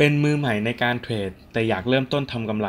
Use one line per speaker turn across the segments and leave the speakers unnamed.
เป็นมือใหม่ในการเทรด แต่อยากเริ่มต้นทำกำไร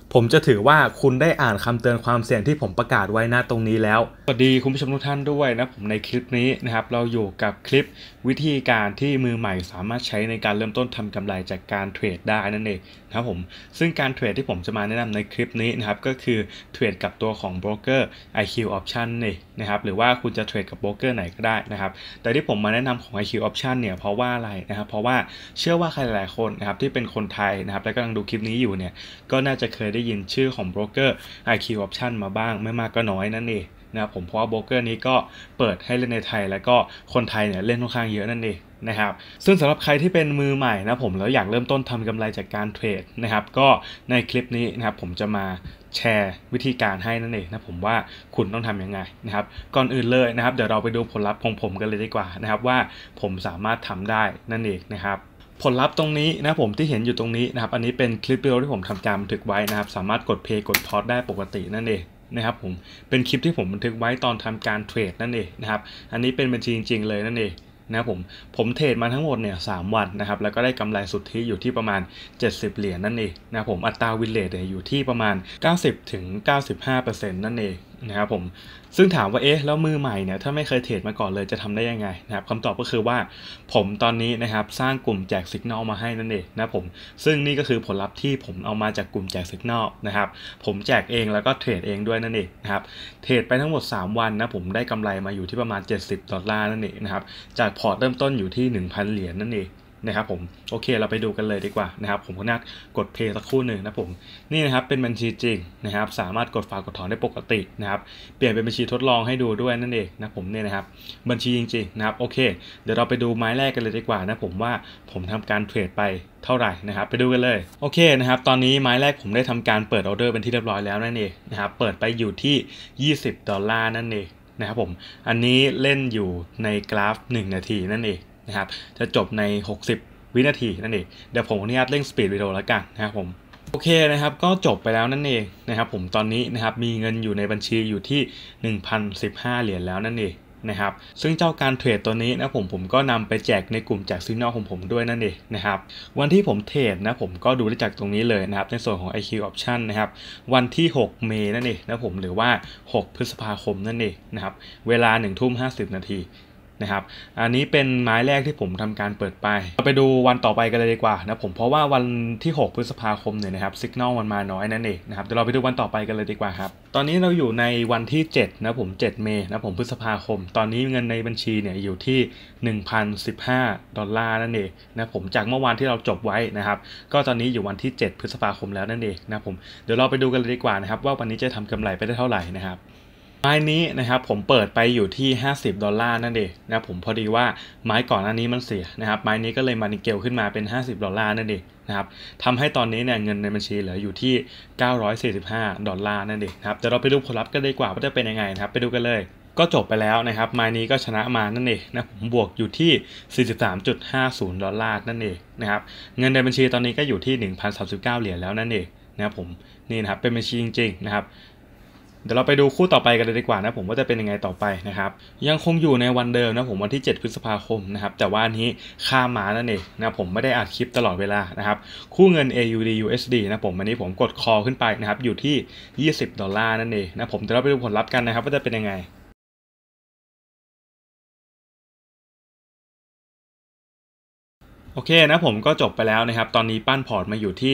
ผมจะถือว่าคุณได้อ่านคำเตือนความเสี่ยงที่ผมประกาศไว้นะตรงนี้แล้ว สวัสดีคุณผู้ชมทุกท่านด้วยนะผมในคลิปนี้นะครับเราอยู่กับคลิปวิธีการที่มือใหม่ สามารถใช้ในการเริ่มต้นทำกำไรจากการเทรดได้นั่นเองนะครับผมซึ่งการเทรดที่ผมจะมาแนะนำในคลิปนี้นะครับก็คือเทรดกับตัวของโบรกเกอร์ IQ Option นี่นะครับหรือว่าคุณจะเทรดกับโบรกเกอร์ไหนก็ได้นะครับแต่ที่ผมมาแนะนำของ IQ Option เนี่ยเพราะว่าอะไรนะครับเพราะว่าเชื่อว่าใครหลายคนนะครับที่เป็นคนไทยนะครับและกำลังดูคลิปนี้อยู่เนี่ยก็น่าจะเคยได้ได้ยินชื่อของโบรกเกอร์ IQ Option มาบ้างไม่มากก็น้อยนั่นเองนะครับผมเพราะว่าโบรกเกอร์นี้ก็เปิดให้เล่นในไทย แล้วก็คนไทยเนี่ยเล่นค่อนข้างเยอะนั่นเองนะครับ ซึ่งสำหรับใครที่เป็นมือใหม่นะผมแล้วอยากเริ่มต้นทำกำไรจากการเทรดนะครับก็ในคลิปนี้นะครับ ผมจะมาแชร์วิธีการให้นั่นเองนะผมว่าคุณต้องทำยังไงนะครับ ก่อนอื่นเลยนะครับเดี๋ยวเราไปดูผลลัพธ์ของผมกันเลยดีกว่านะครับ ว่าผมสามารถทำได้นั่นเองนะครับผลลัพธ์ตรงนี้นะผมที่เห็นอยู่ตรงนี้นะครับอันนี้เป็นคลิปวิดีโอที่ผมทำการบันทึกไว้นะครับสามารถกดเพย์กดพอดได้ปกตินั่นเองนะครับผมเป็นคลิปที่ผมบันทึกไว้ตอนทำการเทรดนั่นเองนะครับอันนี้เป็นบัญชีจริง ๆ เลยนั่นเองนะผมผมเทรดมาทั้งหมดเนี่ยสวันนะครับแล้วก็ได้กำไรสุทธิอยู่ที่ประมาณ 70 เหรียญนั่นเองนะผมอัตราวินเลทอยู่ที่ประมาณ 90-95%นั่นเองนะครับผมซึ่งถามว่าเอ๊ะแล้วมือใหม่เนี่ยถ้าไม่เคยเทรดมาก่อนเลยจะทำได้ยังไงนะครับคำตอบก็คือว่า ผมตอนนี้นะครับสร้างกลุ่มแจกสัญญาณมาให้นั่นเองนะผมซึ่งนี่ก็คือผลลัพธ์ที่ผมเอามาจากกลุ่มแจกสัญญาณนะครับผมแจกเองแล้วก็เทรดเองด้วยนั่นเองนะครับเทรดไปทั้งหมด 3 วันนะผมได้กำไรมาอยู่ที่ประมาณ 70ดอลลาร์นั่นเองนะครับจากพอร์ตเริ่มต้นอยู่ที่ 1,000 เหรียญนั่นเองนะครับผมโอเคเราไปดูกันเลยดีกว่านะครับผมขออนุญาตกดเพย์สักครู่หนึ่งนะผมนี่นะครับเป็นบัญชีจริงนะครับสามารถกดฝากกดถอนได้ปกตินะครับเปลี่ยนเป็นบัญชีทดลองให้ดูด้วยนั่นเองนะผมเนี่ยนะครับบัญชีจริงๆนะครับโอเค เดี๋ยวเราไปดูไม้แรกกันเลยดีกว่านะผมว่าผมทำการเทรดไปเท่าไหร่นะครับไปดูกันเลยโอเคนะครับตอนนี้ไม้แรกผมได้ทำการเปิดออเดอร์เป็นที่เรียบร้อยแล้วนั่นเองนะครับเปิดไปอยู่ที่20ดอลลาร์นั่นเองนะครับผมอันนี้เล่นอยู่ในกราฟ 1 นาทีนั่นเองนะครับจะจบใน 60 วินาทีนั่นเอง เดี๋ยวผมอนุญาตเร่งสปีดวิดีโอแล้วกันนะครับผมโอเคนะครับก็จบไปแล้วนั่นเองนะครับผมตอนนี้นะครับมีเงินอยู่ในบัญชีอยู่ที่ 1,015 เหรียญแล้วนั่นเองนะครับซึ่งเจ้าการเทรดตัวนี้นะผมผมก็นำไปแจกในกลุ่มแจกซีนอลของผมด้วยนั่นเองนะครับวันที่ผมเทรดนะผมก็ดูได้จากตรงนี้เลยนะครับในส่วนของ IQ Option นะครับวันที่ 6 เมย์นั่นเองนะผมหรือว่า 6 พฤษภาคมนั่นเองนะครับเวลา 1 ทุ่ม 50 นาทีนะครับ อันนี้เป็นไม้แรกที่ผมทำการเปิดไป เราไปดูวันต่อไปกันเลยดีกว่านะผม เพราะว่าวันที่ 6 พฤษภาคมเนี่ยนะครับสัญญาณมันมาน้อยนั่นเองนะครับ เดี๋ยวเราไปดูวันต่อไปกันเลยดีกว่าครับ ตอนนี้เราอยู่ในวันที่ 7 นะผม 7 เมษนะผม พฤษภาคม ตอนนี้เงินในบัญชีเนี่ยอยู่ที่ 1,015 ดอลลาร์นั่นเองนะผม จากเมื่อวานที่เราจบไว้นะครับ ก็ตอนนี้อยู่วันที่ 7 พฤษภาคมแล้วนั่นเองนะผม เดี๋ยวเราไปดูกันเลยดีกว่านะครับว่าวันนี้จะทำกำไรไปได้เท่าไหร่นะครับไม้นี้นะครับผมเปิดไปอยู่ที่50 ดอลลาร์นั่นเองนะผมพอดีว่าไม้ก่อนอันนี้มันเสียนะครับไม้นี้ก็เลยมานิเกลขึ้นมาเป็น 50 ดอลลาร์นั่นเองนะครับทำให้ตอนนี้เนี่ยเงินในบัญชีเหลืออยู่ที่945ดอลลาร์นั่นเองนะครับเดี๋ยวเราไปดูผลลัพธ์กันดีกว่าว่าจะเป็นยังไงนะครับไปดูกันเลย ก็จบไปแล้วนะครับ ไม้นี้ก็ชนะมานั่นเองนะผมบวกอยู่ที่43.50ดอลลาร์นั่นเองนะครับเงินในบัญชีตอนนี้ก็อยู่ที่1,039 เหรียญแล้วนั่นเองนะครับผมนี่นะครับเป็นบัญชีจริง ๆ นะครับเดี๋ยวเราไปดูคู่ต่อไปกันเลยดีกว่านะผมว่าจะเป็นยังไงต่อไปนะครับยังคงอยู่ในวันเดิมนะผมวันที่ 7 พฤษภาคมนะครับแต่ว่าันนี้ค่ามานั่นเองนะผมไม่ได้อัดคลิปตลอดเวลานะครับคู่เงิน AUD USD นะผมวันนี้ผมกดคอขึ้นไปนะครับอยู่ที่ 20 ดอลลาร์นั่นเองนะผมเดี๋ยวเราไปดูผลลัพธ์กันนะครับว่าจะเป็นยังไงโอเคนะผมก็จบไปแล้วนะครับ ตอนนี้ปั้นพอร์ตมาอยู่ที่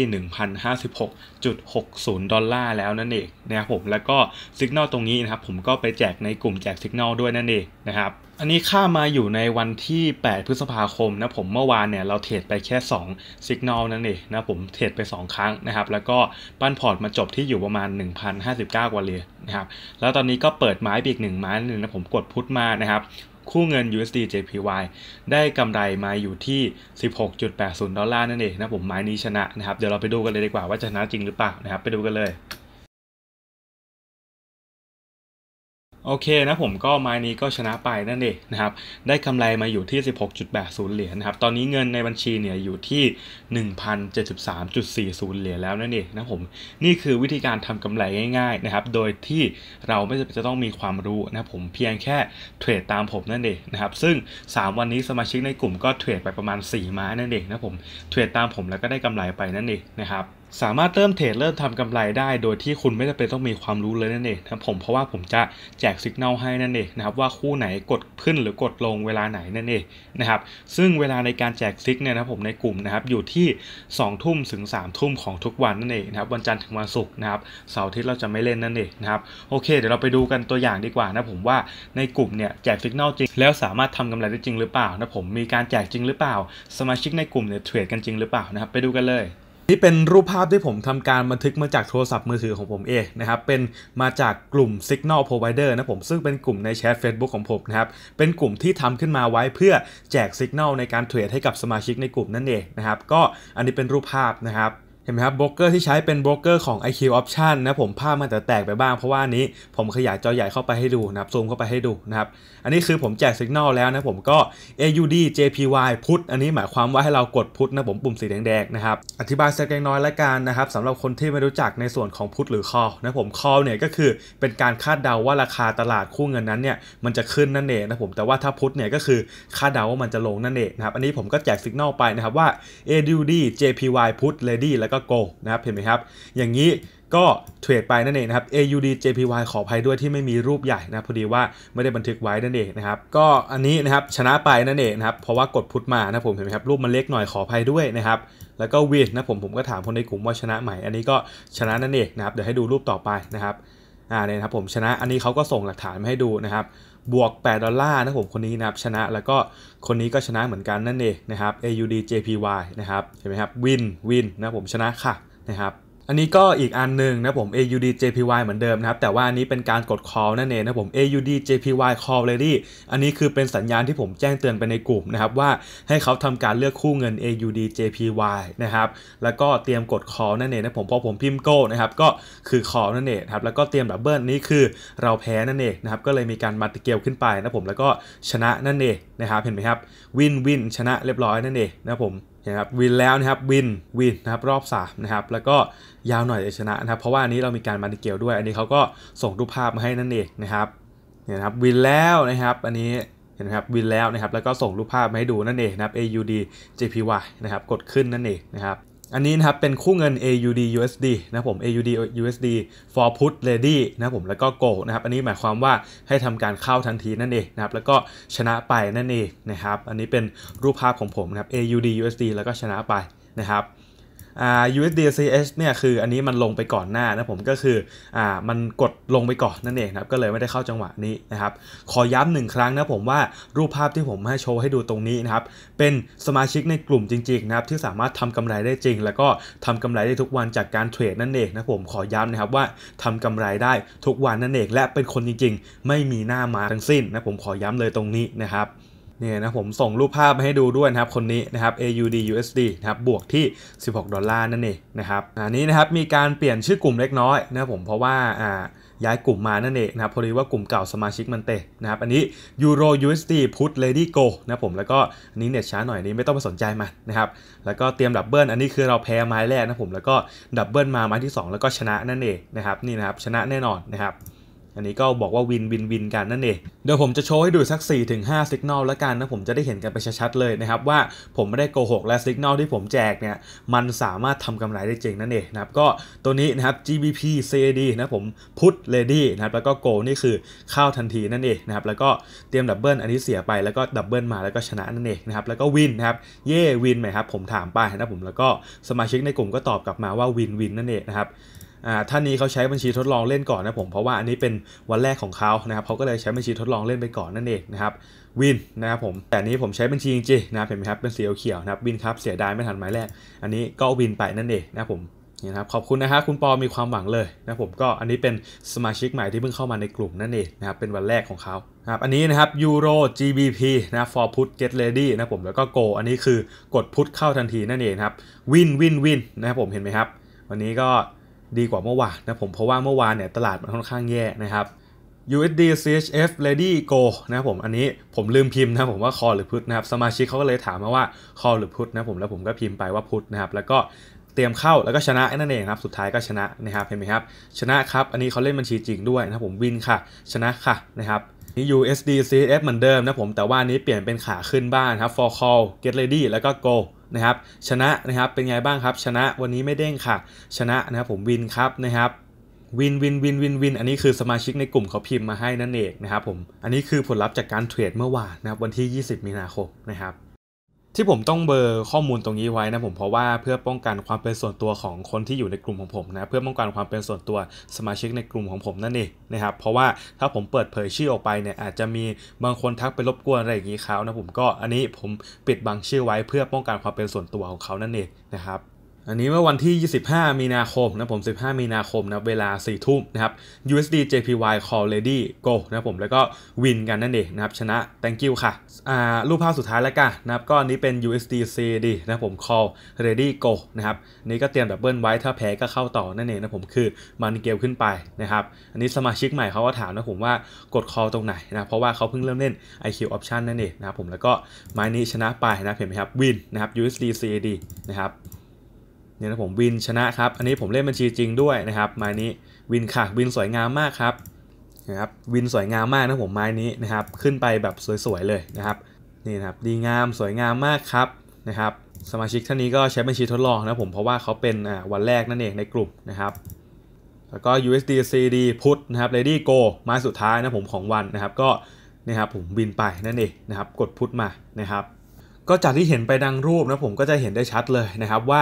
1,056.60ดอลลาร์แล้วนั่นเองนะครับผมแล้วก็สัญญาณตรงนี้นะครับผมก็ไปแจกในกลุ่มแจกสัญญาณด้วยนั่นเองนะครับอันนี้ค่ามาอยู่ในวันที่8พฤษภาคมนะผมเมื่อวานเนี่ยเราเทรดไปแค่2สัญญาณนั่นเองนะผมเทรดไป 2 ครั้งนะครับแล้วก็ปั้นพอร์ตมาจบที่อยู่ประมาณ 1,059กว่าเลยนะครับแล้วตอนนี้ก็เปิดไม้อีกหนึ่งไม้หนึ่งนะผมกดพุทมานะครับคู่เงิน USD JPY ได้กำไรมาอยู่ที่ 16.80 ดอลลาร์นั่นเองนะผม ไม้นี้ชนะนะครับ เดี๋ยวเราไปดูกันเลยดีกว่าว่าชนะจริงหรือเปล่านะครับไปดูกันเลยโอเคนะผมก็ไม้นี้ก็ชนะไปนั่นเองนะครับได้กำไรมาอยู่ที่ 16.80เหรียญนะครับตอนนี้เงินในบัญชีเนี่ยอยู่ที่ 1,073.40 เหรียญแล้วนั่นเองนะผมนี่คือวิธีการทำกำไรง่ายๆนะครับโดยที่เราไม่จำเป็นจะต้องมีความรู้นะผมเพียงแค่เทรดตามผมนั่นเองนะครับซึ่ง 3 วันนี้สมาชิกในกลุ่มก็เทรดไปประมาณ4ไม้นั่นเองนะผมเทรดตามผมแล้วก็ได้กำไรไปนั่นเองนะครับสามารถเริ่มเทรดเริ่มทำกำไรได้โดยที่คุณไม่จำเป็นต้องมีความรู้เลยนั่นเองนะผมเพราะว่าผมจะแจกสัญญาณให้นั่นเองนะครับว่าคู่ไหนกดขึ้นหรือกดลงเวลาไหนนั่นเองนะครับซึ่งเวลาในการแจกซิกเนณนะผมในกลุ่มนะครับอยู่ที่2ทุ่มถึง3ทุ่มของทุกวันนั่นเองนะครับวันจันทร์ถึงวันศุกร์นะครับเสาร์อาทิตย์เราจะไม่เล่นนั่นเองนะครับโอเค เดี๋ยวเราไปดูกันตัวอย่างดีกว่านะผมว่าในกลุ่มเนี่ยแจกสัญญาณจริงแล้วสามารถทำกำไรได้จริงหรือเปล่านะผมมีการแจกจริงหรือเปล่า สมาชิกในกลุ่มเนี่ยเทรดกันจริงหรือเปล่านะครับ ไปดูกันเลยนี่เป็นรูปภาพที่ผมทำการบันทึกมาจากโทรศัพท์มือถือของผมเองนะครับ เป็นมาจากกลุ่ม Signal Provider นะผมซึ่งเป็นกลุ่มในแชท Facebook ของผมนะครับ เป็นกลุ่มที่ทำขึ้นมาไว้เพื่อแจก Signal ในการเทรดให้กับสมาชิกในกลุ่มนั่นเองนะครับ ก็อันนี้เป็นรูปภาพนะครับห็นไหมครับโบรกเกอร์ที่ใช้เป็นโบรกเกอร์ของ IQ Option นะผมภาพมันจะแตกไปบ้างเพราะว่านี้ผมขยายจอใหญ่เข้าไปให้ดูนะครับซูมเข้าไปให้ดูนะครับอันนี้คือผมแจกสัญญาณแล้วนะผมก็ AUD JPY พุทอันนี้หมายความว่าให้เรากดพุทนะผมปุ่มสีแดงๆนะครับอธิบายสักเล็กน้อยละกันนะครับสำหรับคนที่ไม่รู้จักในส่วนของพุทหรือคอนะผมคอเนี่ยก็คือเป็นการคาดเดาว่าราคาตลาดคู่เงินนั้นเนี่ยมันจะขึ้นนั่นเองนะผมแต่ว่าถ้าพุทเนี่ยก็คือคาดเดาว่ามันจะลงนั่นเองนะครับอันนี้ผมก็แจกสัญญาณไปนะครับว่า AUD JPY พุท Lady แล้วก็ก็โกงนะครับ เห็นไหมครับ อย่างนี้ก็เทรดไปนั่นเองนะครับ AUD JPY ขออภัย ด้วยที่ไม่มีรูปใหญ่นะพอดีว่าไม่ได้บันทึกไว้นั่นเองนะครับ ก็อันนี้นะครับชนะไปนั่นเองนะครับ เพราะว่ากดพุทมานะผม เห็นไหมครับรูปมันเล็กหน่อยขออภัยด้วยนะครับ แล้วก็วีดนะผมผมก็ถามคนในกลุ่มว่าชนะใหม่อันนี้ก็ชนะนั่นเองนะครับเดี๋ยวให้ดูรูปต่อไปนะครับ อ่าเนี่ยครับผมชนะอันนี้เขาก็ส่งหลักฐานมาให้ดูนะครับบวก 8 ดอลลาร์นะผมคนนี้นะครับชนะแล้วก็คนนี้ก็ชนะเหมือนกันนั่นเองนะครับ AUD JPY นะครับเห็นไหมครับ วิน วิน นะผมชนะค่ะนะครับอันนี้ก็อีกอันหนึ่งนะผม AUD JPY เหมือนเดิมนะครับแต่ว่าอันนี้เป็นการกด call นั่นเองนะผม AUD JPY call ready อันนี้คือเป็นสัญญาณที่ผมแจ้งเตือนไปในกลุ่มนะครับว่าให้เขาทำการเลือกคู่เงิน AUD JPY นะครับแล้วก็เตรียมกด call นั่นเองนะผมพอผมพิมพ์ go นะครับก็คือ call นั่นเองครับแล้วก็เตรียมดับเบิลนี้คือเราแพ้นั่นเองนะครับก็เลยมีการมัติเกลขึ้นไปนะผมแล้วก็ชนะนั่นเองนะครับเห็นไหมครับวิน วินชนะเรียบร้อยนั่นเองนะผมนะครับวินแล้วนะครับวินวินนะครับรอบ3นะครับแล้วก็ยาวหน่อยจะชนะนะครับเพราะว่าอันนี้เรามีการมาติเกลด้วยอันนี้เขาก็ส่งรูปภาพมาให้นั่นเองนะครับเนี่ยนะครับวินแล้วนะครับ อันนี้เห็นไหมครับวินแล้วนะครับ แล้วก็ส่งรูปภาพมาให้ดูนั่นเองนะครับ AUD JPY นะครับกดขึ้นนั่นเองนะครับอันนี้นะครับ เป็นคู่เงิน AUD USD นะผม AUD USD for put lady นะผมแล้วก็ go นะครับ อันนี้หมายความว่าให้ทำการเข้าทันทีนั่นเองนะครับ แล้วก็ชนะไปนั่นเองนะครับ อันนี้เป็นรูปภาพของผมนะครับ AUD USD แล้วก็ชนะไปนะครับ USDCH เนี่ยคืออันนี้มันลงไปก่อนหน้านะผมก็คืออ่ามันกดลงไปก่อนนั่นเองครับก็เลยไม่ได้เข้าจังหวะนี้นะครับขอย้ำหนึ่งครั้งนะผมว่ารูปภาพที่ผมให้โชว์ให้ดูตรงนี้นะครับเป็นสมาชิกในกลุ่มจริงๆนะครับ ที่สามารถทำกำไรได้จริงแล้วก็ทำกำไรได้ทุกวันจากการเทรดนั่นเองนะผมขอย้ำนะครับว่าทำกำไรได้ทุกวันนั่นเองและเป็นคนจริง ๆ ไม่มีหน้ามาทั้งสิ้นนะผมขอย้ำเลยตรงนี้นะครับเนี่ยนะผมส่งรูปภาพมาให้ดูด้วยนะครับคนนี้นะครับ AUD USD นะครับบวกที่ 16 ดอลลาร์นั่นเองนะครับอันนี้นะครับมีการเปลี่ยนชื่อกลุ่มเล็กน้อยนะผมเพราะว่าอ่าย้ายกลุ่มมานั่นเองนะครับพอดีว่ากลุ่มเก่าสมาชิกมันเตะนะครับ อันนี้ Euro USD Put Lady Go นะผมแล้วก็นนี้เน็ตช้าหน่อยนี้ไม่ต้องไปสนใจมันนะครับแล้วก็เตรียมดับเบิลอันนี้คือเราแพ้ไม้แรกนะผมแล้วก็ดับเบิลมาไม้ที่ 2 แล้วก็ชนะนั่นเองนะครับนี่นะครับชนะแน่นอนนะครับอันนี้ก็บอกว่าวินวินวินกันนั่นเอง เดี๋ยวผมจะโชว์ให้ดูสัก 4-5ถึงห้าสัญญาณแล้วกันนะ ผมจะได้เห็นกันไปชัดๆเลยนะครับ ว่าผมไม่ได้โกหกและสัญญาณที่ผมแจกเนี่ย มันสามารถทำกำไรได้จริงนั่นเองนะครับก็ตัวนี้นะครับ GBP CAD นะผมพุทเลดี้นะครับแล้วก็โกนี่คือเข้าทันทีนั่นเองนะครับ แล้วก็เตรียมดับเบิลอันนี้เสียไปแล้วก็ดับเบิลมาแล้วก็ชนะนั่นเองนะครับแล้วก็วินนะครับเย่วินไหมครับผมถามไปนะผมแล้วก็สมาชิกในกลุ่มก็ตอบกลับมาว่าวินวินนั่นเองนะครับท่านนี้เขาใช้บัญชีทดลองเล่นก่อนนะผมเพราะว่าอันนี้เป็นวันแรกของเขานะครับเขาก็เลยใช้บัญชีทดลองเล่นไปก่อนนั่นเองนะครับวินนะครับผมแต่นี้ผมใช้บัญชีจริงๆนะเห็นไหมครับเป็นสีเขียวนะครับวินครับเสียดายไม่ทันหมายแรกอันนี้ก็วินไปนั่นเองนะผมนี่ครับขอบคุณนะครับคุณปอมีความหวังเลยนะผมก็อันนี้เป็นสมาชิกใหม่ที่เพิ่งเข้ามาในกลุ่มนั่นเองนะครับเป็นวันแรกของเขาครับอันนี้นะครับยูโร GBP นะ for put get ready นะผมแล้วก็ go อันนี้คือกดพุทเข้าทันทีนั่นเองครับวินวินวินนะครับผมเห็นไหมครับวันนี้ก็ดีกว่าเมื่อวานนะผมเพราะว่าเมื่อวานเนี่ยตลาดมันค่อนข้างแย่นะครับ USD CHF Lady Go นะผมอันนี้ผมลืมพิมพ์นะผมว่าคอหรือพุทนะครับสมาชิกเขาก็เลยถามมาว่าคอหรือพุทนะผมแล้วผมก็พิมพ์ไปว่าพุทนะครับแล้วก็เตรียมเข้าแล้วก็ชนะนั่นเองครับสุดท้ายก็ชนะนะครับเห็นไหมครับชนะครับอันนี้เขาเล่นบัญชีจริงด้วยนะผมวินค่ะ ชนะค่ะนะครับนี่ USD CHF เหมือนเดิมนะผมแต่ว่านี้เปลี่ยนเป็นขาขึ้นบ้านครับ for call get ready แล้วก็ go นะครับชนะนะครับเป็นไงบ้างครับ ชนะวันนี้ไม่เด้งค่ะ ชนะนะครับผมวินครับนะครับ วินวินวินวินวิน อันนี้คือสมาชิกในกลุ่มเขาพิมพ์มาให้นั่นเองนะครับผม อันนี้คือผลลัพธ์จากการเทรดเมื่อวานนะครับวันที่ 20มีนาคมนะครับที่ผมต้องเบอร์ข้อมูลตรงนี้ไว้นะผมเพราะว่าเพื่อป้องกันความเป็นส่วนตัวของคนที่อยู่ในกลุ่มของผมนะ เพื่อป้องกันความเป็นส่วนตัวสมาชิกในกลุ่มของผมนั่นเองนะครับเพราะว่าถ้าผมเปิดเผยชื่อออกไปเนี่ยอาจจะมีบางคนทักไปรบกวนอะไรอย่างนี้เขานะ ผมก็อันนี้ผมปิดบังชื่อไว้เพื่อป้องกันความเป็นส่วนตัวของเขานั่นเองนะครับอันนี้เมื่อวันที่ 25 มีนาคม นะผม 15 มีนาคมนะเวลา 4 ทุ่มนะครับ USD JPY Call Lady Go นะผมแล้วก็วินกันนั่นเองนะครับ ชนะ thank you ค่ะ อ่า รูปภาพสุดท้ายแล้วกันนะครับก็อันนี้เป็น USD CAD นะผม Call Ready Go นะครับนี่ก็เตรียมดับเบิลไว้ถ้าแพ้ก็เข้าต่อนั่นเองนะผมคือมันเกลขึ้นไปนะครับ อันนี้สมาชิกใหม่เขาก็ถามนะผมว่ากด Call ตรงไหนนะเพราะว่าเขาเพิ่งเริ่มเล่น IQ Option นั่นเองนะครับผมแล้วก็ไม้นี้ชนะไปนะเห็นไหมครับวินนะครับ USD CAD นะครับเนี่ยนะผมวินชนะครับ อันนี้ผมเล่นบัญชีจริงด้วยนะครับไม้นี้วินค่ะวินสวยงามมากครับนะครับวินสวยงามมากนะผมไม้นี้นะครับขึ้นไปแบบสวยๆเลยนะครับนี่นะครับ ดีงามสวยงามมากครับนะครับสมาชิกท่านนี้ก็ใช้บัญชีทดลองนะผมเพราะว่าเขาเป็นวันแรกนั่นเองในกลุ่มนะครับแล้วก็ USDCD put นะครับ Lady Go มาสุดท้ายนะผมของวันนะครับก็นะครับผมบินไปนั่นเองนะครับกด put มานะครับ ก็จากที่เห็นไปดังรูปนะผมก็จะเห็นได้ชัดเลยนะครับว่า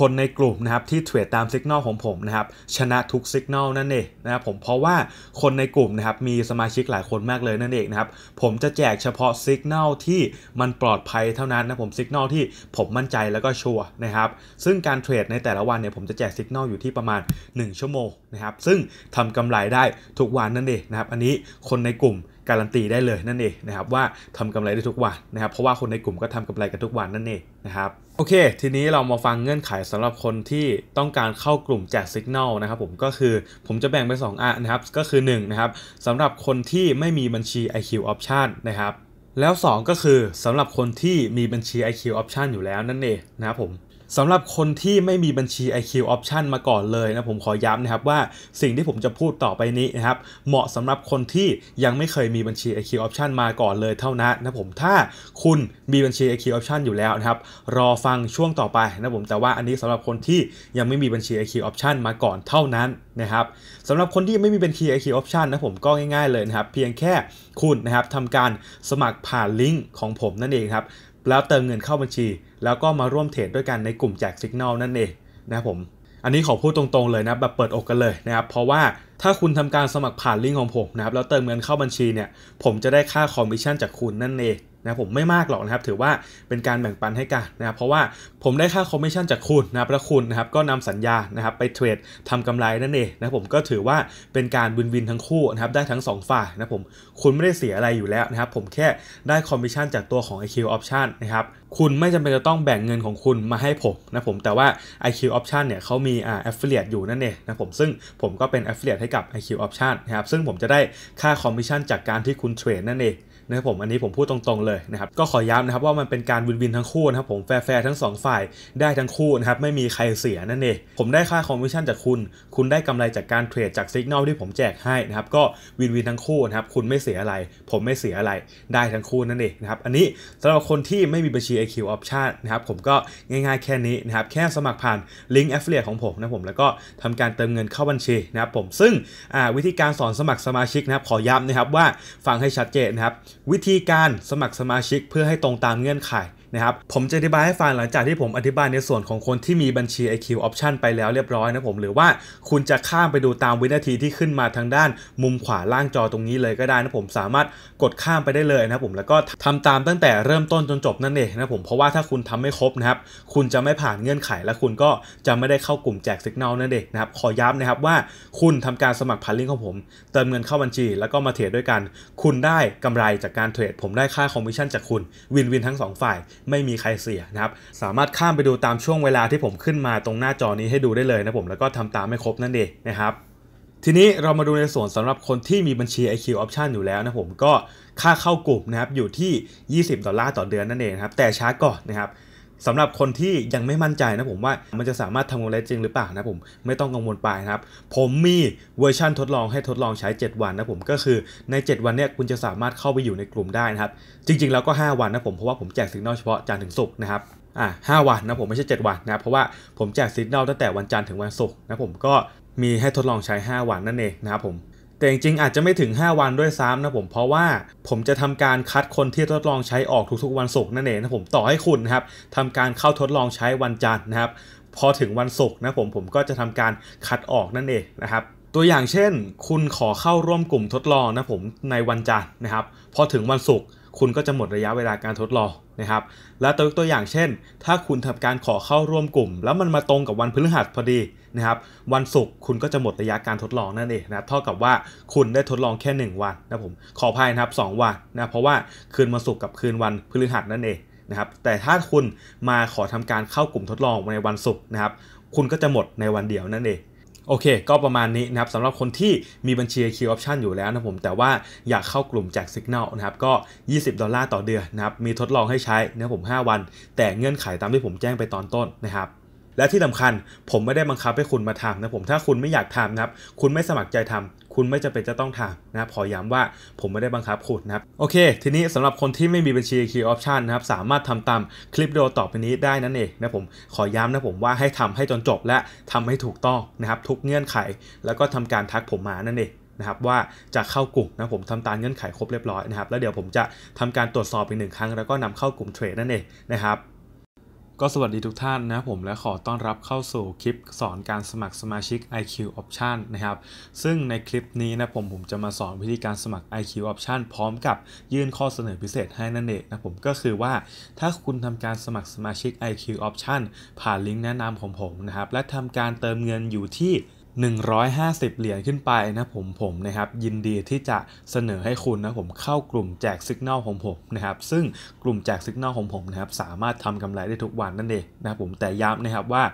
คนในกลุ่มนะครับที่เทรดตามสัญญาณของผมนะครับชนะทุกสัญญาณนั่นเองนะครับผมเพราะว่าคนในกลุ่มนะครับมีสมาชิกหลายคนมากเลยนั่นเองนะครับผมจะแจกเฉพาะสัญญาณที่มันปลอดภัยเท่านั้นนะผมสัญญาณที่ผมมั่นใจแล้วก็ชัวร์นะครับซึ่งการเทรดในแต่ละวันเนี่ยผมจะแจกสัญญาณอยู่ที่ประมาณ 1 ชั่วโมงนะครับซึ่งทำกำไรได้ทุกวันนั่นเองนะครับอันนี้คนในกลุ่มการันตี ได้เลยนั่นเองนะครับว่าทำกำไรได้ทุกวันนะครับเพราะว่าคนในกลุ่มก็ทำกำไรกันทุกวันนั่นเองนะครับโอเคทีนี้เรามาฟังเงื่อนไขสำหรับคนที่ต้องการเข้ากลุ่มแจกสัญญาณนะครับผมก็คือผมจะแบ่งเป็น2อ่ะนะครับก็คือ1นะครับสำหรับคนที่ไม่มีบัญชี IQ Option นะครับแล้ว 2 ก็คือสำหรับคนที่มีบัญชี IQ Option อยู่แล้วนั่นเองนะครับผมสำหรับคนที่ไม่มีบัญชี IQ Option มาก่อนเลยนะผมขอย้ำนะครับว่า สิ่งที่ผมจะพูดต่อไปนี้นะครับเหมาะสำหรับคนที่ยังไม่เคยมีบัญชี IQ Option มาก่อนเลยเท่านั้นนะผมถ้าคุณมีบัญชี IQ Option อยู่แล้วนะครับรอฟังช่วงต่อไปนะผมแต่ว่าอันนี้สำหรับคนที่ยังไม่มีบัญชี IQ Option มาก่อนเท่านั้นนะครับสำหรับคนที่ไม่มีบัญชี IQ Option นะผมก็ง่ายๆเลยนะครับเพียงแค่คุณนะครับทำการสมัครผ่านลิงก์ของผมนั่นเองครับแล้วเติมเงินเข้าบัญชีแล้วก็มาร่วมเทรดด้วยกันในกลุ่มแจกสัญญาณนั่นเองนะผม อันนี้ขอพูดตรงๆเลยนะแบบเปิดอกกันเลยนะครับ เพราะว่าถ้าคุณทำการสมัครผ่านลิงก์ของผมนะครับแล้วเติมเงินเข้าบัญชีเนี่ยผมจะได้ค่าคอมมิชชั่นจากคุณนั่นเองนะผมไม่มากหรอกนะครับ ถือว่าเป็นการแบ่งปันให้กันนะครับ เพราะว่าผมได้ค่าคอมมิชชั่นจากคุณ นะครับและคุณนะครับก็นำสัญญานะครับไปเทรดทำกำไรนั่นเองนะผมก็ถือว่าเป็นการวินวินทั้งคู่นะครับ ได้ทั้ง 2 ฝ่ายนะผมคุณไม่ได้เสียอะไรอยู่แล้วนะครับผมแค่ได้คอมมิชชั่นจากตัวของ IQ Option นะครับคุณไม่จำเป็นจะต้องแบ่งเงินของคุณมาให้ผมนะผมแต่ว่า IQ Option เนี่ยเขามีอ่าแอฟเฟ i ียตอยู่นั่นเองนะผมซึ่งผมก็เป็นแอฟเฟ i ียตให้กับ IQ Option นะครับซึ่งผมจะได้ค่าคอมมิชชั่นจากการที่คุณเทรดนั่นเองนะครับผมอันนี้ผมพูดตรงๆเลยนะครับ ก็ขอย้ำนะครับว่ามันเป็นการวินวินทั้งคู่นะครับ ผมแฟร์ๆทั้ง 2 ฝ่ายได้ทั้งคู่นะครับไม่มีใครเสียนั่นเองผมได้ค่าคอมมิชชั่นจากคุณ คุณได้กำไรจากการเทรดจากสัญญาณที่ผมแจกให้นะครับก็วินวินทั้งคู่นะครับคุณไม่เสียอะไร ผมไม่เสียอะไรได้ทั้งคู่นั่นเองนะครับอันนี้สำหรับคนที่ไม่มีบัญชี IQ Option นะครับผมก็ง่ายๆแค่นี้นะครับแค่สมัครผ่านลิงก์ Affiliate ของผมนะผมแล้วก็ทำการเติมเงินเข้าบัญชีนะครับผมซึ่งวิธีการสอนสมัครสมาชิกนะครับ ขอย้ำนะครับว่าฟังให้ชัดเจนนะครับวิธีการสมัครสมาชิกเพื่อให้ตรงตามเงื่อนไขนะครับผมจะอธิบายให้ฟังหลังจากที่ผมอธิบายในส่วนของคนที่มีบัญชี IQ Option ไปแล้วเรียบร้อยนะผมหรือว่าคุณจะข้ามไปดูตามวินาทีที่ขึ้นมาทางด้านมุมขวาล่างจอตรงนี้เลยก็ได้นะผมสามารถกดข้ามไปได้เลยนะผมแล้วก็ทำตามตั้งแต่เริ่มต้นจนจบนั่นเองนะผมเพราะว่าถ้าคุณทำไม่ครบนะครับคุณจะไม่ผ่านเงื่อนไขและคุณก็จะไม่ได้เข้ากลุ่มแจกสัญญาณนั่นเองนะครับขอย้ำนะครับว่าคุณทำการสมัครผ่านลิงก์ของผมเติมเงินเข้าบัญชี แล้วก็มาเทรดด้วยกัน คุณได้กำไรจากการเทรดผมได้ค่าคอมมิชชั่นจากคุณวินวินทั้ง2ฝ่ายไม่มีใครเสียนะครับ สามารถข้ามไปดูตามช่วงเวลาที่ผมขึ้นมาตรงหน้าจอนี้ให้ดูได้เลยนะผม แล้วก็ทำตามให้ครบนั่นเองนะครับ ทีนี้เรามาดูในส่วนสำหรับคนที่มีบัญชี IQ Option อยู่แล้วนะผมก็ค่าเข้ากลุ่มนะครับอยู่ที่ 20ดอลลาร์ต่อเดือนนั่นเองครับ แต่ช้าก่อนนะครับสำหรับคนที่ยังไม่มั่นใจนะผมว่ามันจะสามารถทำงานได้จริงหรือเปล่านะผมไม่ต้องกังวลไปนะครับ ผมมีเวอร์ชันทดลองให้ทดลองใช้ 7 วันนะผมก็คือใน 7 วันเนี้ยคุณจะสามารถเข้าไปอยู่ในกลุ่มได้นะครับ จริง ๆแล้วก็ 5 วันนะผมเพราะว่าผมแจกสิงนอเฉพาะจันทร์ถึงศุกร์นะครับอ่ะห้าวันนะผมไม่ใช่ 7 วันนะเพราะว่าผมแจกสิงนอตั้งแต่วันจันทร์ถึงวันศุกร์นะผมก็มีให้ทดลองใช้ 5 วันนั่นเองนะครับผมแต่จริงๆ อาจจะไม่ถึง 5 วันด้วยซ้ำนะผม เพราะว่าผมจะทำการคัดคนที่ทดลองใช้ออกทุกๆ วันศุกร์นั่นเองนะผมต่อให้คุณนะครับทำการเข้าทดลองใช้วัน จันทร์นะครับ พอถึงวันศุกร์นะผมผมก็จะทำการคัดออกนั่นเองนะครับตัวอย่างเช่น คุณขอเข้าร่วมกลุ่มทดลองนะผมในวันจันทร์นะครับ พอถึงวันศุกร์คุณก็จะหมดระยะเวลาการทดลองนะครับ และตัวตัวอย่างเช่น ถ้าคุณทำการขอเข้าร่วมกลุ่ม แล้วมันมาตรงกับวันพฤหัสพอดีนะครับ วันศุกร์คุณก็จะหมดระยะการทดลองนั่นเองนะเท่ากับว่าคุณได้ทดลองแค่1วันนะผมขออภัยนะครับ2วันนะเพราะว่าคืนวันศุกร์กับคืนวันพฤหัสนั่นเองนะครับ แต่ถ้าคุณมาขอทำการเข้ากลุ่มทดลองในวันศุกร์นะครับ คุณก็จะหมดในวันเดียวนั่นเองโอเค ก็ประมาณนี้นะครับสำหรับคนที่มีบัญชี Q Option อยู่แล้วนะผมแต่ว่าอยากเข้ากลุ่มแจก Signal นะครับ ก็ 20 ดอลลาร์ต่อเดือนนะครับ มีทดลองให้ใช้นะผม 5 วัน แต่เงื่อนไขตามที่ผมแจ้งไปตอนต้นนะครับและที่สำคัญผมไม่ได้บังคับให้คุณมาทำนะผมถ้าคุณไม่อยากทำนะครับ คุณไม่สมัครใจทำ คุณไม่จำเป็นจะต้องทำนะขอย้ำว่าผมไม่ได้บังคับคุณนะครับ โอเค ทีนี้สำหรับคนที่ไม่มีบัญชีคีย์ออปชันนะครับสามารถทำตามคลิปโดอต่อไปนี้ได้นั่นเองนะผมขอย้ำนะผมว่าให้ทำให้จนจบ และทำให้ถูกต้องนะครับ ทุกเงื่อนไข แล้วก็ทำการทักผมมานั่นเองนะครับ ว่าจะเข้ากลุ่มนะผมทำตามเงื่อนไขครบเรียบร้อยนะครับ แล้วเดี๋ยวผมจะทำการตรวจสอบอีกหนึ่งครั้งแล้วก็นำเข้ากลุ่มเทรดนั่นเองนะครับก็สวัสดีทุกท่านนะผมและขอต้อนรับเข้าสู่คลิปสอนการสมัครสมาชิก IQ Option นะครับ ซึ่งในคลิปนี้นะผมผมจะมาสอนวิธีการสมัคร IQ Option พร้อมกับยื่นข้อเสนอพิเศษให้นั่นเองนะผมก็คือว่า ถ้าคุณทำการสมัครสมาชิก IQ Option ผ่านลิงก์แนะนำของผมนะครับและทำการเติมเงินอยู่ที่150 เหรียญขึ้นไปนะผมผมนะครับ ยินดีที่จะเสนอให้คุณนะผมเข้ากลุ่มแจกสัญญาณของผมนะครับ ซึ่งกลุ่มแจกสัญญาณของผมนะครับสามารถทำกำไรได้ทุกวันนั่นเองนะครับผมแต่ย้ำนะครับว่า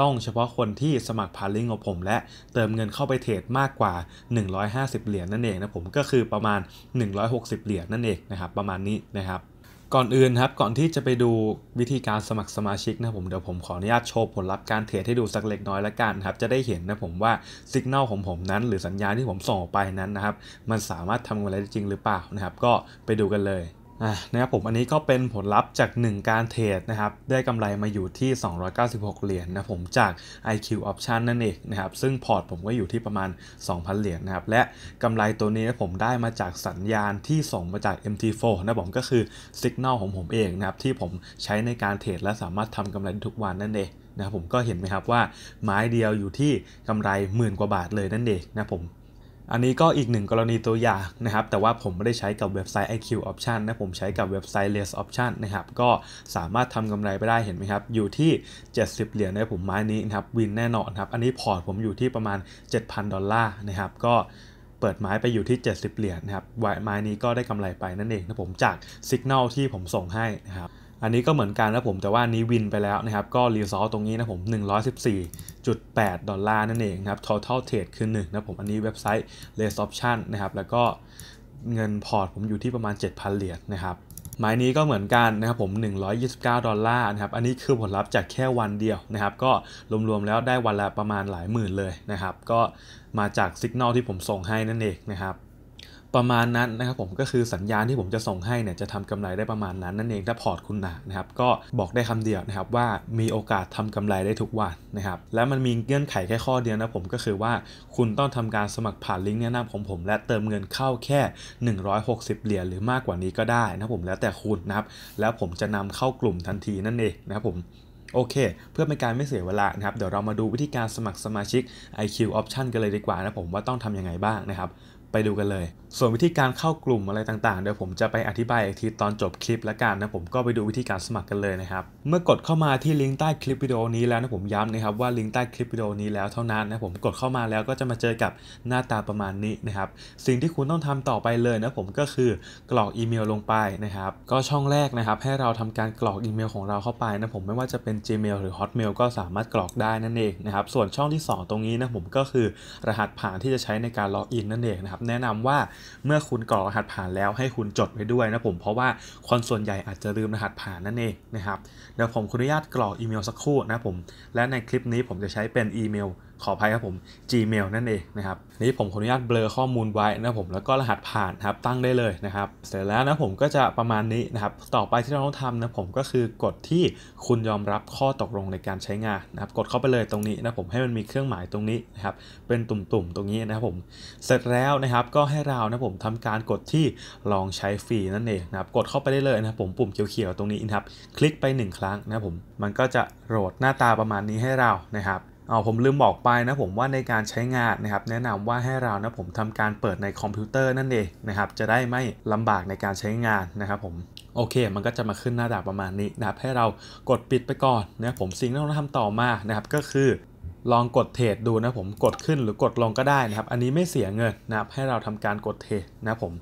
ต้องเฉพาะคนที่สมัครผ่านลิงก์ของผมและเติมเงินเข้าไปเทรดมากกว่า 150 เหรียญนั่นเองนะผมก็คือประมาณ 160 เหรียญนั่นเองนะครับประมาณนี้นะครับก่อนอื่นครับก่อนที่จะไปดูวิธีการสมัครสมาชิกนะผมเดี๋ยวผมขออนุญาตโชว์ผลลัพธ์การเทรดให้ดูสักเล็กน้อยละกันครับจะได้เห็นนะผมว่าสัญญาณของผมนั้น หรือสัญญาณที่ผมส่งออกไปนั้นนะครับ มันสามารถทำอะไรได้จริง หรือเปล่านะครับ ก็ไปดูกันเลยนะครับผมอันนี้ก็เป็นผลลัพธ์จาก 1 การเทรดนะครับได้กำไรมาอยู่ที่ 296 เหรียญนนะผมจาก IQ Option นั่นเองนะครับซึ่งพอร์ตผมก็อยู่ที่ประมาณ 2,000 เหรียญนนะครับและกำไรตัวนี้ผมได้มาจากสัญญาณที่ส่งมาจาก MT4 นะผมก็คือ Signal ของผมเองนะครับที่ผมใช้ในการเทรดและสามารถทำกำไรทุกวันนั่นเองนะครับผมก็เห็นไหมครับว่าไม้เดียวอยู่ที่กำไรหมื่นกว่าบาทเลยนั่นเองนะผมอันนี้ก็อีกหนึ่งกรณีตัวอย่างนะครับ แต่ว่าผมไม่ได้ใช้กับเว็บไซต์ IQ Option นะผมใช้กับเว็บไซต์ Less Option นะครับ ก็สามารถทำกำไรไปได้เห็นไหมครับ อยู่ที่ 70 เหรียญในผมไม้นี้นะครับวินแน่นอนครับอันนี้พอร์ตผมอยู่ที่ประมาณ 7,000 ดอลลาร์นะครับ ก็เปิดไม้ไปอยู่ที่ 70 เหรียญนะครับไม้นี้ก็ได้กำไรไปนั่นเองนะผมจากสัญญาณที่ผมส่งให้นะครับอันนี้ก็เหมือนกันนะผมแต่ว่านี้วินไปแล้วนะครับก็รีซอสตรงนี้นะผม114.8ดอลลาร์นั่นเองครับ total trade คือ1นะผมอันนี้เว็บไซต์ l e i s option นะครับแล้วก็เงินพอร์ตผมอยู่ที่ประมาณ7,000เหรียญนะครับหมายนี้ก็เหมือนกันนะครับผม 129ดอลลาร์นะครับอันนี้คือผลลัพธ์จากแค่วันเดียวนะครับ ก็รวมๆแล้วได้วันละประมาณหลายหมื่นเลยนะครับ ก็มาจากสัญญาณที่ผมส่งให้นั่นเองนะครับประมาณนั้นนะครับผมก็คือสัญญาณที่ผมจะส่งให้เนี่ยจะทำกำไรได้ประมาณนั้นนั่นเองถ้าพอร์ตคุณหนานะครับก็บอกได้คำเดียวนะครับว่ามีโอกาสทำกำไรได้ทุกวันนะครับ และมันมีเงื่อนไขแค่ข้อเดียวนะผมก็คือว่าคุณต้องทำการสมัครผ่านลิงก์แนะนำของผมและเติมเงินเข้าแค่ 160 เหรียญหรือมากกว่านี้ก็ได้นะผมแล้วแต่คุณนะครับแล้วผมจะนำเข้ากลุ่มทันทีนั่นเองนะครับผมโอเค เพื่อเป็นการไม่เสียเวลานะครับเดี๋ยวเรามาดูวิธีการสมัครสมาชิก IQ Option กันเลยดีกว่านะผมว่าต้องทำยังไงบ้างนะครับ ไปดูกันเลยส่วนวิธีการเข้ากลุ่มอะไรต่างๆ เดี๋ยวผมจะไปอธิบายอีกทีตอนจบคลิปและกันนะผมก็ไปดูวิธีการสมัครกันเลยนะครับ เมื่อกดเข้ามาที่ลิงก์ใต้คลิปวิดีโอนี้แล้วนะผมย้ำนะครับว่าลิงก์ใต้คลิปวิดีโอนี้แล้วเท่านั้นนะผมกดเข้ามาแล้วก็จะมาเจอกับหน้าตาประมาณนี้นะครับสิ่งที่คุณต้องทำต่อไปเลยนะผมก็คือกรอกอีเมล ลงไปนะครับ ก็ช่องแรกนะครับ ให้เราทำการกรอกอีเมล ของเราเข้าไปนะผมไม่ว่าจะเป็น Gmail หรือ Hotmail ก็สามารถกรอกได้นั่นเองนะครับส่วนช่องที่ 2 ตรงนี้นะผมก็คือรหัสผ่านที่จะใช้ในการล็อกอินนั่นเองนะครับแนะนำว่าเมื่อคุณกรอกรหัสผ่านแล้วให้คุณจดไว้ด้วยนะผม เพราะว่าคนส่วนใหญ่อาจจะลืมรหัสผ่านนั่นเองนะครับเดี๋ยวผมขออนุญาตกรอกอีเมลสักครู่นะผม และในคลิปนี้ผมจะใช้เป็นอีเมลขออภัยครับผม Gmail นั่นเองนะครับนี้ผมขออนุญาตเบลอข้อมูลไว้นะผมแล้วก็รหัสผ่านครับตั้งได้เลยนะครับ เสร็จแล้วนะผมก็จะประมาณนี้นะครับ ต่อไปที่เราต้องทำนะผมก็คือกดที่คุณยอมรับข้อตกลงในการใช้งานนะครับ กดเข้าไปเลยตรงนี้นะผมให้มันมีเครื่องหมายตรงนี้นะครับเป็นตุ่มๆตรงนี้นะครับผม เสร็จแล้วนะครับก็ให้เรานะผมทำการกดที่ลองใช้ฟรีนั่นเองนะครับกดเข้าไปได้เลยนะผมปุ่มเขียวๆตรงนี้นะครับ คลิกไป 1 ครั้งนะผม มันก็จะโหลดหน้าตาประมาณนี้ให้เรานะครับเอาผมลืมบอกไปนะผมว่าในการใช้งานนะครับ แนะนำว่าให้เรานะผมทำการเปิดในคอมพิวเตอร์นั่นเองนะครับ จะได้ไม่ลำบากในการใช้งานนะครับผมโอเคมันก็จะมาขึ้นหน้าดาบประมาณนี้นะครับให้เรากดปิดไปก่อนนะผมสิ่งที่เราทำต่อมานะครับก็คือ ลองกดเทรดดูนะผมกดขึ้นหรือกดลงก็ได้นะครับอันนี้ไม่เสียเงินนะครับให้เราทำการกดเทรดนะผม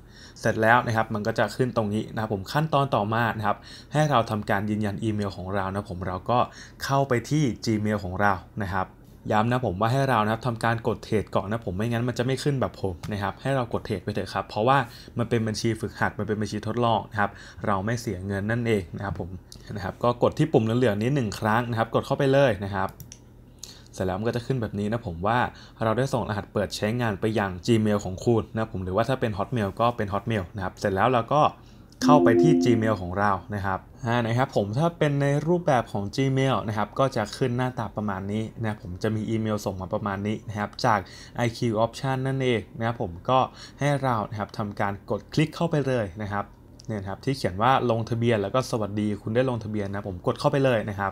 เสร็จแล้วนะครับมันก็จะขึ้นตรงนี้นะครับผมขั้นตอนต่อมานะครับให้เราทำการยืนยันอีเมลของเรานะผมเราก็เข้าไปที่ Gmail ของเรานะครับ ย้ำนะผมว่าให้เรานะครับทำการกดเทรดก่อนนะผมไม่งั้นมันจะไม่ขึ้นแบบผมนะครับ ให้เรากดเทรดไปเถอะครับเพราะว่ามันเป็นบัญชีฝึกหัดมันเป็นบัญชีทดลองนะครับเราไม่เสียเงินนั่นเองนะครับผมนะครับก็กดที่ปุ่มเหลืองๆนี้1ครั้งนะครับกดเข้าไปเลยนะครับเสร็จแล้วมันก็จะขึ้นแบบนี้นะผมว่าเราได้ส่งรหัสเปิดใช้งานไปยัง Gmail ของคุณนะผมหรือว่าถ้าเป็น Hotmail ก็เป็น Hotmail นะครับ เสร็จแล้วเราก็เข้าไปที่ Gmail ของเรานะครับอ่านะครับ ผมถ้าเป็นในรูปแบบของ Gmail นะครับ ก็จะขึ้นหน้าตาประมาณนี้นะผมจะมีอีเมลส่งมาประมาณนี้นะครับ จาก IQ Option นั่นเองนะครับผมก็ให้เรานะครับทำการกดคลิกเข้าไปเลยนะครับเนี่ยครับ ที่เขียนว่าลงทะเบียน แล้วก็สวัสดี คุณได้ลงทะเบียนนะผมกดเข้าไปเลยนะครับ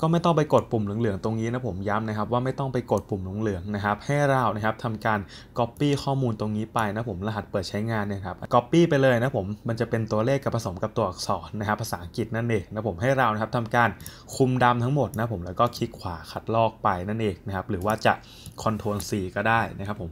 ก็ไม่ต้องไปกดปุ่มเหลืองๆตรงนี้นะผมย้ำนะครับว่าไม่ต้องไปกดปุ่มเหลืองๆนะครับให้เรานะครับทำการ Copy ข้อมูลตรงนี้ไปนะผมรหัสเปิดใช้งานเนี่ยครับ Copy ไปเลยนะผมมันจะเป็นตัวเลขกับผสมกับตัวอักษรนะครับ ภาษาอังกฤษนั่นเองนะผมให้เรานะครับทำการคุมดำทั้งหมดนะผม แล้วก็คลิกขวาคัดลอกไปนั่นเองนะครับหรือว่าจะ Ctrl C ก็ได้นะครับผม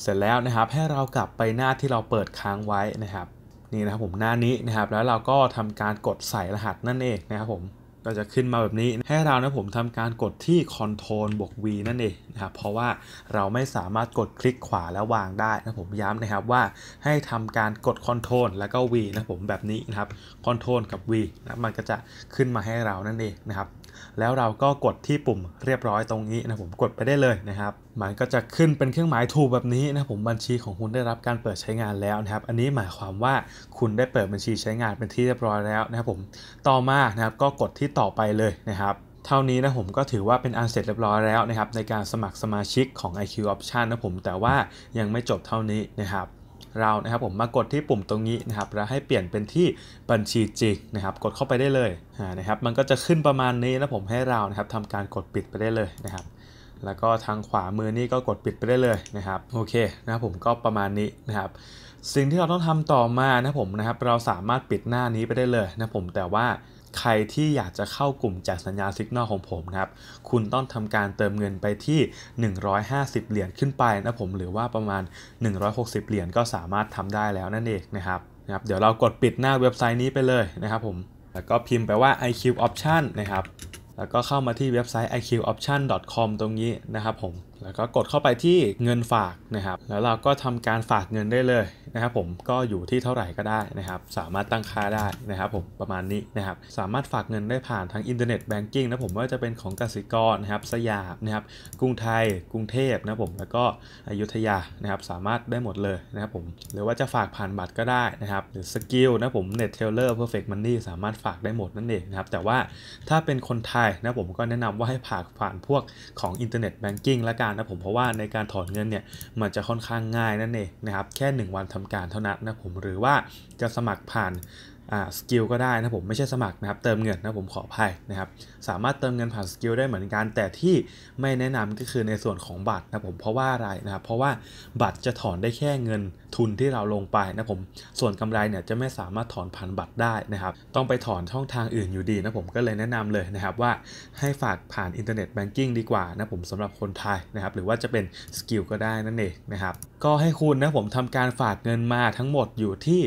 เสร็จแล้วนะครับ ให้เรากลับไปหน้าที่เราเปิดค้างไว้นะครับ นี่นะครับผมหน้านี้นะครับแล้วเราก็ทำการกดใส่รหัสนั่นเองนะครับผมก็จะขึ้นมาแบบนี้ให้เรานะผมทำการกดที่ Ctrl บวก V นั่นเองนะครับ เพราะว่าเราไม่สามารถกดคลิกขวาแล้ววางได้นะผมย้ำนะครับว่า ให้ทำการกด Ctrl แล้วก็ V นะผมแบบนี้นะครับ Ctrl กับ V นะมันก็จะขึ้นมาให้เรานั่นเองนะครับแล้วเราก็กดที่ปุ่มเรียบร้อยตรงนี้นะผมกดไปได้เลยนะครับมันก็จะขึ้นเป็นเครื่องหมายถูกแบบนี้นะผมบัญชีของคุณได้รับการเปิดใช้งานแล้วนะครับ อันนี้หมายความว่าคุณได้เปิดบัญชีใช้งานเป็นที่เรียบร้อยแล้วนะครับผมต่อมานะครับ ก็กดที่ต่อไปเลยนะครับเท่านี้นะผมก็ถือว่าเป็นอันเสร็จเรียบร้อยแล้วนะครับ ในการสมัครสมาชิกของ IQ Option นะผมแต่ว่ายังไม่จบเท่านี้นะครับเรานะครับผมมากดที่ปุ่มตรงนี้นะครับ แล้วให้เปลี่ยนเป็นที่บัญชีจริงนะครับ กดเข้าไปได้เลยนะครับมันก็จะขึ้นประมาณนี้แล้วผมให้เรานะครับทำการกดปิดไปได้เลยนะครับ แล้วก็ทางขวามือนี่ก็กดปิดไปได้เลยนะครับ โอเคนะครับผมก็ประมาณนี้นะครับสิ่งที่เราต้องทำต่อมานะผมนะครับ เราสามารถปิดหน้านี้ไปได้เลยนะผมแต่ว่าใครที่อยากจะเข้ากลุ่มแจกสัญญาซิกนอของผมนะครับ คุณต้องทำการเติมเงินไปที่ 150 เหรียญขึ้นไปนะผม หรือว่าประมาณ 160 เหรียญก็สามารถทำได้แล้วนั่นเองนะครับ นะครับ เดี๋ยวเรากดปิดหน้าเว็บไซต์นี้ไปเลยนะครับผม แล้วก็พิมพ์ไปว่า IQ Option นะครับ แล้วก็เข้ามาที่เว็บไซต์ iqoption.com ตรงนี้นะครับผมแล้วก็กดเข้าไปที่เงินฝากนะครับ แล้วเราก็ทำการฝากเงินได้เลยนะครับผมก็อยู่ที่เท่าไหร่ก็ได้นะครับ สามารถตั้งค่าได้นะครับผม ประมาณนี้นะครับ สามารถฝากเงินได้ผ่านทางอินเทอร์เน็ตแบงกิ้งนะผมว่าจะเป็นของกสิกรนะครับสยามนะครับ กรุงไทยกรุงเทพนะผม แล้วก็อยุธยานะครับ สามารถได้หมดเลยนะครับผม หรือว่าจะฝากผ่านบัตรก็ได้นะครับ หรือสกิลนะผมเน็ตเทเลอร์เพอร์เฟกต์มันนี่สามารถฝากได้หมดนั่นเองนะครับ แต่ว่าถ้าเป็นคนไทยนะผมก็แนะนำว่าให้ฝากผ่านพวกของอินเทอร์เน็ตแบงกิ้งละกันนะผมเพราะว่าในการถอนเงินเนี่ยมันจะค่อนข้างง่ายนั่นเองนะครับแค่1วันทำการเท่านั้นนะผมหรือว่าจะสมัครผ่านสกิลก็ได้นะผมไม่ใช่สมัครนะครับเติมเงินนะผมขออภัยนะครับสามารถเติมเงินผ่านสกิลได้เหมือนกันแต่ที่ไม่แนะนำก็คือในส่วนของบัตรนะผมเพราะว่าอะไรนะครับเพราะว่าบัตรจะถอนได้แค่เงินทุนที่เราลงไปนะผมส่วนกำไรเนี่ยจะไม่สามารถถอนผันบัตรได้นะครับ ต้องไปถอนช่องทางอื่นอยู่ดีนะผมก็เลยแนะนำเลยนะครับ ว่าให้ฝากผ่านอินเทอร์เน็ตแบงกิ้งดีกว่านะผมสำหรับคนไทยนะครับ หรือว่าจะเป็นสกิลก็ได้นั่นเองนะครับ ก็ให้คุณนะผมทำการฝากเงินมาทั้งหมดอยู่ที่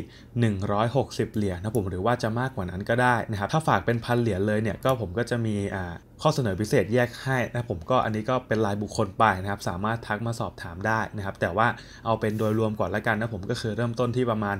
160 เหรียญนะผมหรือว่าจะมากกว่านั้นก็ได้นะครับ ถ้าฝากเป็นพันเหรียญเลยเนี่ยก็ผมก็จะมีอ่าข้อเสนอพิเศษแยกให้นะผมก็อันนี้ก็เป็นรายบุคคลไปนะครับ สามารถทักมาสอบถามได้นะครับ แต่ว่าเอาเป็นโดยรวมก่อนละกันนะผมก็คือเริ่มต้นที่ประมาณ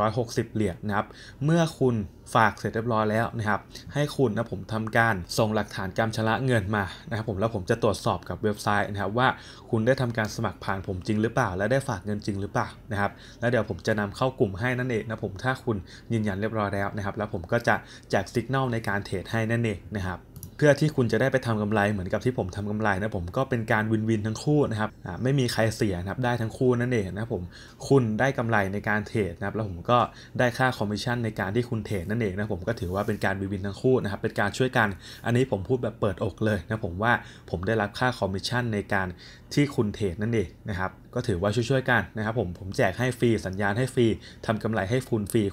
160 เหรียญนะครับเมื่อคุณฝากเสร็จเรียบร้อยแล้วนะครับ ให้คุณนะผมทำการส่งหลักฐานการชำระเงินมานะครับผมแล้วผมจะตรวจสอบกับเว็บไซต์นะครับ ว่าคุณได้ทำการสมัครผ่านผมจริงหรือเปล่าและได้ฝากเงินจริงหรือเปล่านะครับ แล้วเดี๋ยวผมจะนำเข้ากลุ่มให้นั่นเองนะผมถ้าคุณยืนยันเรียบร้อยแล้วนะครับ แล้วผมก็จะแจกสัญญาณในการเทรดให้นั่นเองนะครับเพื่อที่คุณจะได้ไปทำกำไรเหมือนกับที่ผมทำกำไรนะผมก็เป็นการวินวินทั้งคู่นะครับไม่มีใครเสียนะครับได้ทั้งคู่นั่นเองนะผมคุณได้กำไรในการเทรดนะครับแล้วผมก็ได้ค่าคอมมิชชั่นในการที่คุณเทรดนั่นเองนะผมก็ถือว่าเป็นการวินวินทั้งคู่นะครับเป็นการช่วยกัน อันนี้ผมพูดแบบเปิดอกเลยนะผมว่าผมได้รับค่าคอมมิชชั่นในการที่คุณเทรดนั่นเองนะครับก็ถือว่าช่วยๆกันนะครับผมผมแจกให้ฟรีสัญญาณให้ฟรีทำกำไรให้คุณฟรี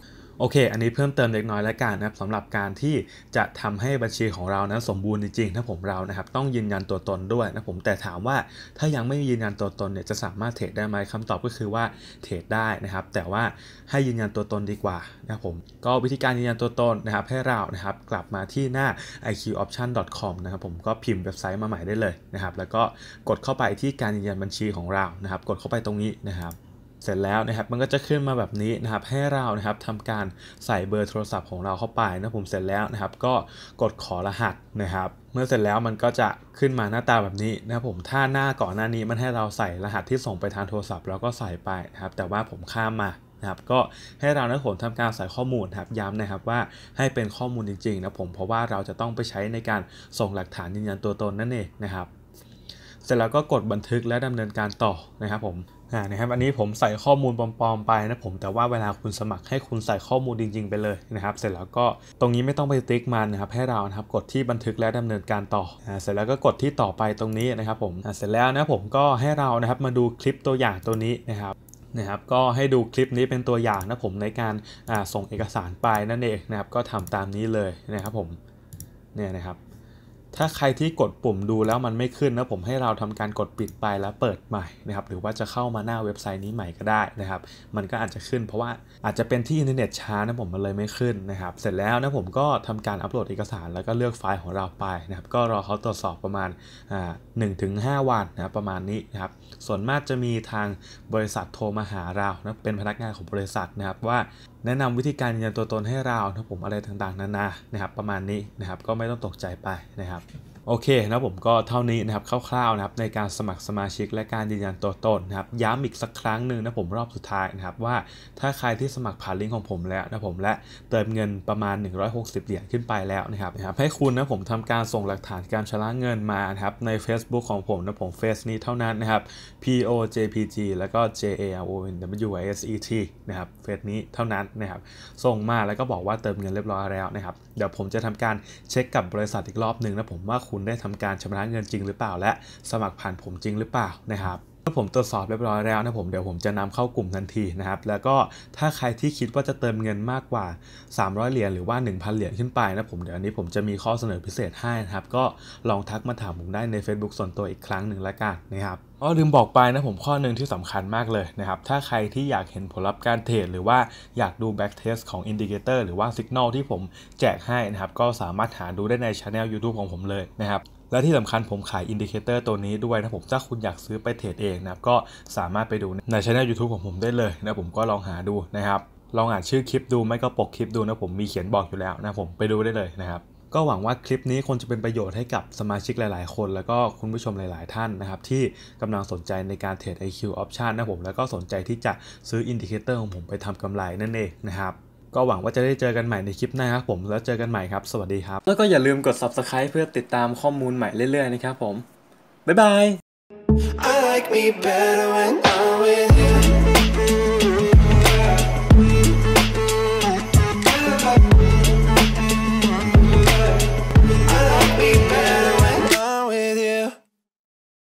โอเค อันนี้เพิ่มเติมเล็กน้อยแล้วกันนะครับสำหรับการที่จะทำให้บัญชีของเรานั้นสมบูรณ์จริงๆ ถ้าผมเรานะครับต้องยืนยันตัวตนด้วยนะผมแต่ถามว่าถ้ายังไม่ยืนยันตัวตนเนี่ยจะสามารถเทรดได้ไหมคำตอบก็คือว่าเทรดได้นะครับ แต่ว่าให้ยืนยันตัวตนดีกว่านะผมก็วิธีการยืนยันตัวตนนะครับ ให้เรานะครับกลับมาที่หน้า iqoption.com นะครับ ผมก็พิมพ์เว็บไซต์มาใหม่ได้เลยนะครับ แล้วก็กดเข้าไปที่การยืนยันบัญชีของเรานะครับ กดเข้าไปตรงนี้นะครับเสร็จแล้วนะครับ มันก็จะขึ้นมาแบบนี้นะครับ ให้เรานะครับทำการใส่เบอร์โทรศัพท์ของเราเข้าไปนะผมเสร็จแล้วนะครับ ก็กดขอรหัสนะครับ เมื่อเสร็จแล้วมันก็จะขึ้นมาหน้าตาแบบนี้นะครับผมถ้าหน้าก่อนหน้านี้มันให้เราใส่รหัสที่ส่งไปทางโทรศัพท์เราก็ใส่ไปนะครับ แต่ว่าผมข้ามมานะครับ ก็ให้เรานะผมทำการใส่ข้อมูลครับ ย้ำนะครับว่าให้เป็นข้อมูลจริงๆ นะผม เพราะว่าเราจะต้องไปใช้ในการส่งหลักฐานยืนยันตัวตนนั่นเองนะครับ เสร็จแล้วก็กดบันทึกและดำเนินการต่อนะครับผมอ่านะครับอันนี้ผมใส่ข้อมูลปลอมๆไปนะผม แต่ว่าเวลาคุณสมัครให้คุณใส่ข้อมูลจริง ๆ ไปเลยนะครับ เสร็จแล้วก็ตรงนี้ไม่ต้องไปติ๊กมันนะครับให้เรานะครับกดที่บันทึกและดำเนินการต่ออ่าเสร็จแล้วก็กดที่ต่อไปตรงนี้นะครับผมอ่าเสร็จแล้วนะผมก็ให้เรานะครับมาดูคลิปตัวอย่างตัวนี้นะครับ นะครับ ก็ให้ดูคลิปนี้เป็นตัวอย่างนะผมในการส่งเอกสารไปนั่นเองนะครับ ก็ทำตามนี้เลยนะครับผมเนี่ยนะครับถ้าใครที่กดปุ่มดูแล้วมันไม่ขึ้นนะผมให้เราทำการกดปิดไปแล้วเปิดใหม่นะครับหรือว่าจะเข้ามาหน้าเว็บไซต์นี้ใหม่ก็ได้นะครับ มันก็อาจจะขึ้นเพราะว่าอาจจะเป็นที่อินเทอร์เน็ตช้านะผมมันเลยไม่ขึ้นนะครับ เสร็จแล้วนะผมก็ทำการอัปโหลดเอกสารแล้วก็เลือกไฟล์ของเราไปนะครับก็รอเขาตรวจสอบประมาณหนึ่งถึงห้าวันนะรประมาณนี้นะครับส่วนมากจะมีทางบริษัทโทรมาหาเรานะเป็นพนักงานของบริษัทนะครับว่าแนะนำวิธีการยืนยันตัวตนให้เรานะผมอะไรต่างๆนานานะครับประมาณนี้นะครับก็ไม่ต้องตกใจไปนะครับโอเคนะผมก็เท่านี้นะครับคร่าวๆนะครับในการสมัครสมาชิกและการยืนยันตัวตนนะครับย้ำอีกสักครั้งหนึ่งนะผมรอบสุดท้ายนะครับว่าถ้าใครที่สมัครผ่านลิงก์ของผมแล้วนะผมและเติมเงินประมาณ 160 เหรียญขึ้นไปแล้วนะครับนะครับให้คุณนะผมทำการส่งหลักฐานการชำระเงินมานะครับใน Facebook ของผมนะผมเฟซนี้เท่านั้นนะครับ p o j p g แล้วก็ j a r o n w s e t นะครับเฟซนี้เท่านั้นนะครับส่งมาแล้วก็บอกว่าเติมเงินเรียบร้อยแล้วนะครับ เดี๋ยวผมจะทำการเช็คกับบริษัทอีกรอบหนึ่งนะผมว่าคุณได้ทำการชำระเงินจริงหรือเปล่าและสมัครผ่านผมจริงหรือเปล่านะครับเมื่อผมตรวจสอบเรียบร้อยแล้วนะผมเดี๋ยวผมจะนำเข้ากลุ่มทันทีนะครับ แล้วก็ถ้าใครที่คิดว่าจะเติมเงินมากกว่า 300 เหรียญหรือว่า 1,000 เหรียญขึ้นไป นะผมเดี๋ยวอันนี้ผมจะมีข้อเสนอพิเศษให้นะครับ ก็ลองทักมาถามผมได้ใน Facebook ส่วนตัวอีกครั้งหนึ่งละกันนะครับอ๋อลืมบอกไปนะผมข้อหนึ่งที่สำคัญมากเลยนะครับ ถ้าใครที่อยากเห็นผลลัพธ์การเทรดหรือว่าอยากดูแบ็กเทสของอินดิเคเตอร์หรือว่าสัญญาณที่ผมแจกให้นะครับก็สามารถหาดูได้ในช anel YouTube ของผมเลยนะครับและที่สำคัญผมขายอินดิเคเตอร์ตัวนี้ด้วยนะผมถ้าคุณอยากซื้อไปเทรดเองนะก็สามารถไปดูในช่องยูทูบของผมได้เลยนะผมก็ลองหาดูนะครับ ลองอ่านชื่อคลิปดูไม่ก็ปกคลิปดูนะผมมีเขียนบอกอยู่แล้วนะผมไปดูได้เลยนะครับ ก็หวังว่าคลิปนี้คงจะเป็นประโยชน์ให้กับสมาชิกหลายๆคนแล้วก็คุณผู้ชมหลายๆท่านนะครับที่กำลังสนใจในการเทรด IQ Option นะผมแล้วก็สนใจที่จะซื้ออินดิเคเตอร์ของผมไปทำกำไรนั่นเองนะครับก็หวังว่าจะได้เจอกันใหม่ในคลิปหน้าครับผมแล้วเจอกันใหม่ครับ สวัสดีครับ แล้วก็อย่าลืมกด subscribe เพื่อติดตามข้อมูลใหม่เรื่อยๆนะครับผม บ๊ายบาย